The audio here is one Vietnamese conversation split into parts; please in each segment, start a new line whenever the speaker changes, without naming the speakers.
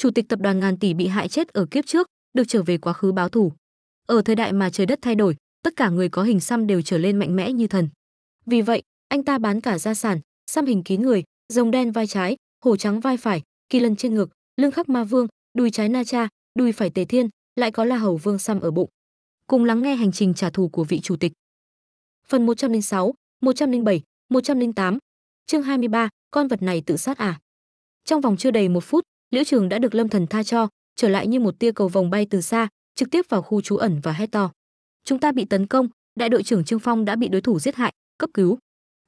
chủ tịch tập đoàn ngàn tỷ bị hại chết ở kiếp trước, được trở về quá khứ báo thù. Ở thời đại mà trời đất thay đổi, tất cả người có hình xăm đều trở lên mạnh mẽ như thần. Vì vậy, anh ta bán cả gia sản, xăm hình kín người, rồng đen vai trái, hổ trắng vai phải, kỳ lân trên ngực, lưng khắc ma vương, đùi trái na cha, đùi phải tề thiên, lại có là hầu vương xăm ở bụng. Cùng lắng nghe hành trình trả thù của vị chủ tịch. Phần 106, 107, 108. Chương 23, con vật này tự sát à? Trong vòng chưa đầy một phút, Liễu Trường đã được Lâm Thần tha cho, trở lại như một tia cầu vòng bay từ xa, trực tiếp vào khu trú ẩn và hét to. Chúng ta bị tấn công, đại đội trưởng Trương Phong đã bị đối thủ giết hại, cấp cứu.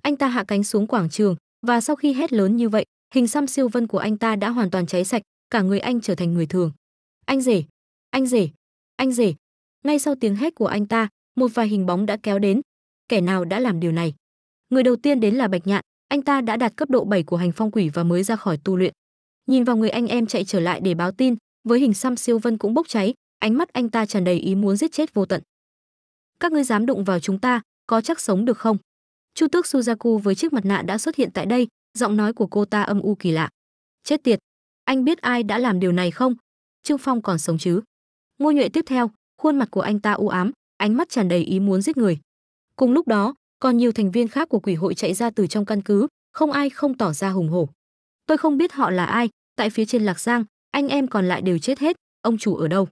Anh ta hạ cánh xuống quảng trường và sau khi hét lớn như vậy, hình xăm siêu vân của anh ta đã hoàn toàn cháy sạch, cả người anh trở thành người thường. Anh rể, anh rể, anh rể. Ngay sau tiếng hét của anh ta, một vài hình bóng đã kéo đến. Kẻ nào đã làm điều này? Người đầu tiên đến là Bạch Nhạn, anh ta đã đạt cấp độ 7 của hành phong quỷ và mới ra khỏi tu luyện nhìn vào người anh em chạy trở lại để báo tin với hình xăm siêu vân cũng bốc cháy ánh mắt anh ta tràn đầy ý muốn giết chết vô tận các ngươi dám đụng vào chúng ta có chắc sống được không chu tước suzaku với chiếc mặt nạ đã xuất hiện tại đây giọng nói của cô ta âm u kỳ lạ chết tiệt anh biết ai đã làm điều này không trương phong còn sống chứ ngô nhuệ tiếp theo khuôn mặt của anh ta u ám ánh mắt tràn đầy ý muốn giết người cùng lúc đó còn nhiều thành viên khác của quỷ hội chạy ra từ trong căn cứ không ai không tỏ ra hùng hổ tôi không biết họ là ai tại phía trên lạc giang anh em còn lại đều chết hết ông chủ ở đâu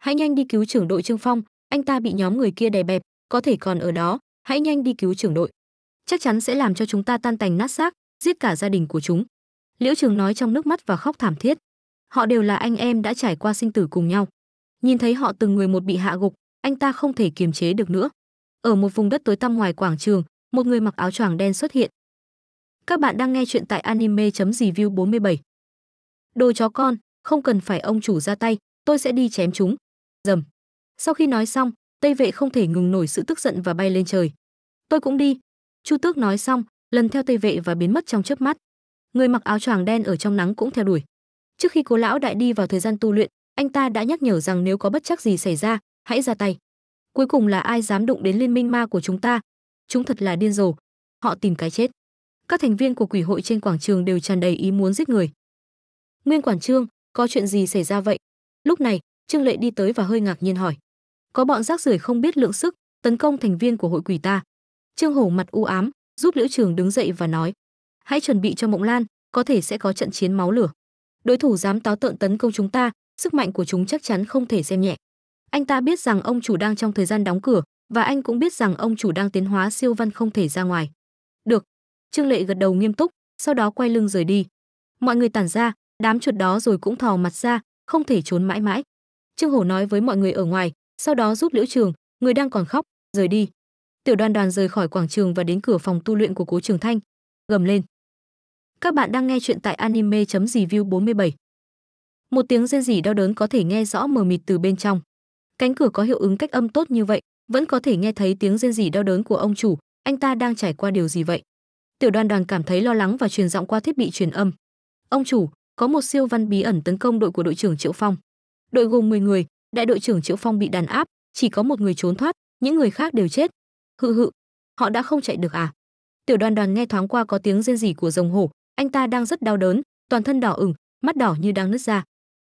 hãy nhanh đi cứu trưởng đội trương phong anh ta bị nhóm người kia đè bẹp có thể còn ở đó hãy nhanh đi cứu trưởng đội chắc chắn sẽ làm cho chúng ta tan tành nát xác giết cả gia đình của chúng liễu trường nói trong nước mắt và khóc thảm thiết họ đều là anh em đã trải qua sinh tử cùng nhau nhìn thấy họ từng người một bị hạ gục anh ta không thể kiềm chế được nữa ở một vùng đất tối tăm ngoài quảng trường một người mặc áo choàng đen xuất hiện các bạn đang nghe chuyện tại anime review 47 Đồ chó con, không cần phải ông chủ ra tay, tôi sẽ đi chém chúng. Dầm. Sau khi nói xong, Tây vệ không thể ngừng nổi sự tức giận và bay lên trời. Tôi cũng đi. Chu Tước nói xong, lần theo Tây vệ và biến mất trong chớp mắt. Người mặc áo choàng đen ở trong nắng cũng theo đuổi. Trước khi Cố lão đại đi vào thời gian tu luyện, anh ta đã nhắc nhở rằng nếu có bất chắc gì xảy ra, hãy ra tay. Cuối cùng là ai dám đụng đến liên minh ma của chúng ta? Chúng thật là điên rồ, họ tìm cái chết. Các thành viên của quỷ hội trên quảng trường đều tràn đầy ý muốn giết người. Nguyên quản trương, có chuyện gì xảy ra vậy? Lúc này, Trương Lệ đi tới và hơi ngạc nhiên hỏi. Có bọn rác rưởi không biết lượng sức, tấn công thành viên của hội quỷ ta. Trương Hổ mặt u ám, giúp Liễu Trường đứng dậy và nói: "Hãy chuẩn bị cho Mộng Lan, có thể sẽ có trận chiến máu lửa. Đối thủ dám táo tợn tấn công chúng ta, sức mạnh của chúng chắc chắn không thể xem nhẹ." Anh ta biết rằng ông chủ đang trong thời gian đóng cửa và anh cũng biết rằng ông chủ đang tiến hóa siêu văn không thể ra ngoài. "Được." Trương Lệ gật đầu nghiêm túc, sau đó quay lưng rời đi. Mọi người tản ra, đám chuột đó rồi cũng thò mặt ra, không thể trốn mãi mãi. Trương Hổ nói với mọi người ở ngoài, sau đó giúp Liễu Trường, người đang còn khóc, rời đi. Tiểu đoàn đoàn rời khỏi quảng trường và đến cửa phòng tu luyện của Cố Trường Thanh, gầm lên. Các bạn đang nghe chuyện tại anime.review 47. Một tiếng rên rỉ đau đớn có thể nghe rõ mờ mịt từ bên trong. Cánh cửa có hiệu ứng cách âm tốt như vậy, vẫn có thể nghe thấy tiếng rên rỉ đau đớn của ông chủ, anh ta đang trải qua điều gì vậy? Tiểu đoàn đoàn cảm thấy lo lắng và truyền giọng qua thiết bị truyền âm. Ông chủ, có một siêu văn bí ẩn tấn công đội của đội trưởng Triệu Phong. Đội gồm 10 người, đại đội trưởng Triệu Phong bị đàn áp, chỉ có một người trốn thoát, những người khác đều chết. Hự hự, họ đã không chạy được à? Tiểu Đoàn Đoàn nghe thoáng qua có tiếng rên rỉ của rồng hổ, anh ta đang rất đau đớn, toàn thân đỏ ửng, mắt đỏ như đang nứt ra.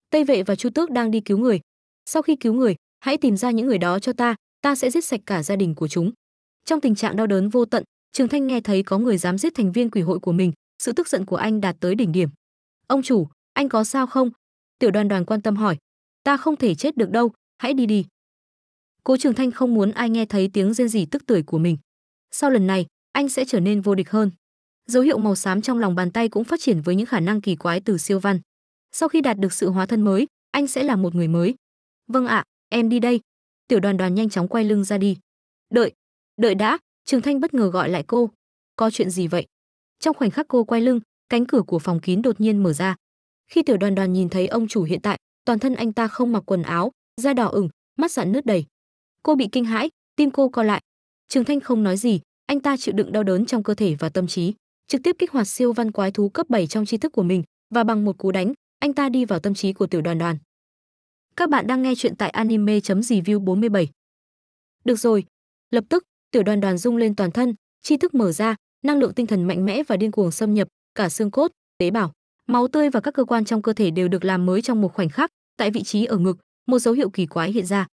Tây vệ và Chu Tước đang đi cứu người. Sau khi cứu người, hãy tìm ra những người đó cho ta, ta sẽ giết sạch cả gia đình của chúng. Trong tình trạng đau đớn vô tận, Trường Thanh nghe thấy có người dám giết thành viên quỷ hội của mình, sự tức giận của anh đạt tới đỉnh điểm. Ông chủ, anh có sao không? Tiểu đoàn đoàn quan tâm hỏi. Ta không thể chết được đâu, hãy đi đi. Cố Trường Thanh không muốn ai nghe thấy tiếng rên rỉ tức tuổi của mình. Sau lần này, anh sẽ trở nên vô địch hơn. Dấu hiệu màu xám trong lòng bàn tay cũng phát triển với những khả năng kỳ quái từ siêu văn. Sau khi đạt được sự hóa thân mới, anh sẽ là một người mới. Vâng ạ, em đi đây. Tiểu đoàn đoàn nhanh chóng quay lưng ra đi. Đợi, đợi đã, Trường Thanh bất ngờ gọi lại cô. Có chuyện gì vậy? Trong khoảnh khắc cô quay lưng, cánh cửa của phòng kín đột nhiên mở ra. Khi Tiểu Đoàn Đoàn nhìn thấy ông chủ hiện tại, toàn thân anh ta không mặc quần áo, da đỏ ửng, mắt dạn nứt đầy. Cô bị kinh hãi, tim cô co lại. Trường Thanh không nói gì, anh ta chịu đựng đau đớn trong cơ thể và tâm trí, trực tiếp kích hoạt siêu văn quái thú cấp 7 trong tri thức của mình và bằng một cú đánh, anh ta đi vào tâm trí của Tiểu Đoàn Đoàn. Các bạn đang nghe chuyện tại anime.review 47. Được rồi, lập tức, Tiểu Đoàn Đoàn rung lên toàn thân, tri thức mở ra, năng lượng tinh thần mạnh mẽ và điên cuồng xâm nhập, cả xương cốt, tế bào, máu tươi và các cơ quan trong cơ thể đều được làm mới trong một khoảnh khắc, tại vị trí ở ngực, một dấu hiệu kỳ quái hiện ra.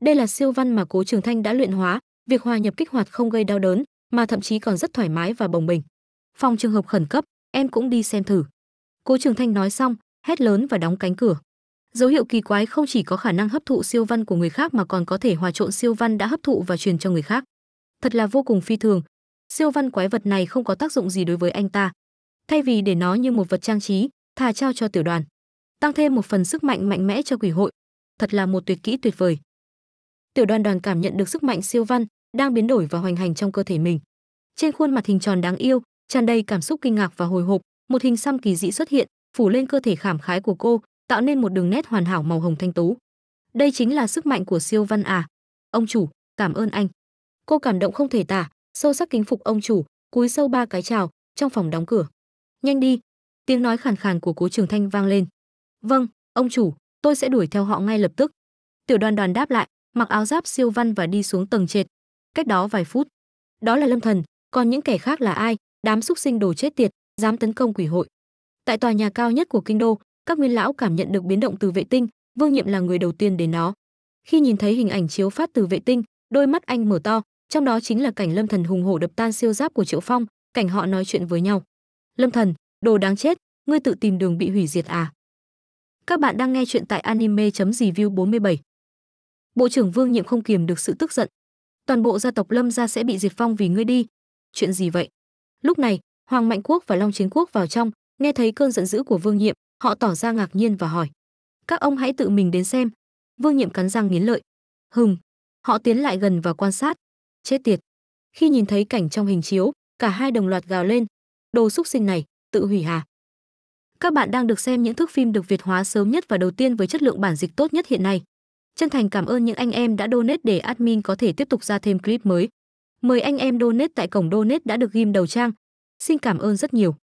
Đây là siêu văn mà Cố Trường Thanh đã luyện hóa, việc hòa nhập kích hoạt không gây đau đớn, mà thậm chí còn rất thoải mái và bồng bềnh. Phòng trường hợp khẩn cấp, em cũng đi xem thử. Cố Trường Thanh nói xong, hét lớn và đóng cánh cửa. Dấu hiệu kỳ quái không chỉ có khả năng hấp thụ siêu văn của người khác mà còn có thể hòa trộn siêu văn đã hấp thụ và truyền cho người khác. Thật là vô cùng phi thường. Siêu văn quái vật này không có tác dụng gì đối với anh ta, thay vì để nó như một vật trang trí, thà trao cho tiểu đoàn. Tăng thêm một phần sức mạnh mạnh mẽ cho quỷ hội. Thật là một tuyệt kỹ tuyệt vời. Tiểu đoàn đoàn cảm nhận được sức mạnh siêu văn đang biến đổi và hoành hành trong cơ thể mình. Trên khuôn mặt hình tròn đáng yêu, tràn đầy cảm xúc kinh ngạc và hồi hộp, một hình xăm kỳ dị xuất hiện, phủ lên cơ thể khảm khái của cô, tạo nên một đường nét hoàn hảo màu hồng thanh tú. Đây chính là sức mạnh của siêu văn à. Ông chủ, cảm ơn anh. Cô cảm động không thể tả, sâu sắc kính phục ông chủ, cúi sâu ba cái chào, trong phòng đóng cửa nhanh đi tiếng nói khàn khàn của cố trường thanh vang lên vâng ông chủ tôi sẽ đuổi theo họ ngay lập tức tiểu đoàn đoàn đáp lại mặc áo giáp siêu văn và đi xuống tầng trệt cách đó vài phút đó là lâm thần còn những kẻ khác là ai đám xúc sinh đồ chết tiệt dám tấn công quỷ hội tại tòa nhà cao nhất của kinh đô các nguyên lão cảm nhận được biến động từ vệ tinh vương nhiệm là người đầu tiên đến nó. khi nhìn thấy hình ảnh chiếu phát từ vệ tinh đôi mắt anh mở to trong đó chính là cảnh lâm thần hùng hổ đập tan siêu giáp của triệu phong cảnh họ nói chuyện với nhau Lâm Thần, đồ đáng chết, ngươi tự tìm đường bị hủy diệt à? Các bạn đang nghe chuyện tại anime.review 47. Bộ trưởng Vương Nhiệm không kiềm được sự tức giận. Toàn bộ gia tộc Lâm gia sẽ bị diệt vong vì ngươi đi. Chuyện gì vậy? Lúc này, Hoàng Mạnh Quốc và Long Chiến Quốc vào trong, nghe thấy cơn giận dữ của Vương Nhiệm, họ tỏ ra ngạc nhiên và hỏi: "Các ông hãy tự mình đến xem." Vương Nhiệm cắn răng nghiến lợi. Hừm. Họ tiến lại gần và quan sát. Chết tiệt. Khi nhìn thấy cảnh trong hình chiếu, cả hai đồng loạt gào lên, đồ xúc sinh này tự hủy hà các bạn đang được xem những thước phim được việt hóa sớm nhất và đầu tiên với chất lượng bản dịch tốt nhất hiện nay chân thành cảm ơn những anh em đã donate để admin có thể tiếp tục ra thêm clip mới mời anh em donate tại cổng donate đã được ghim đầu trang xin cảm ơn rất nhiều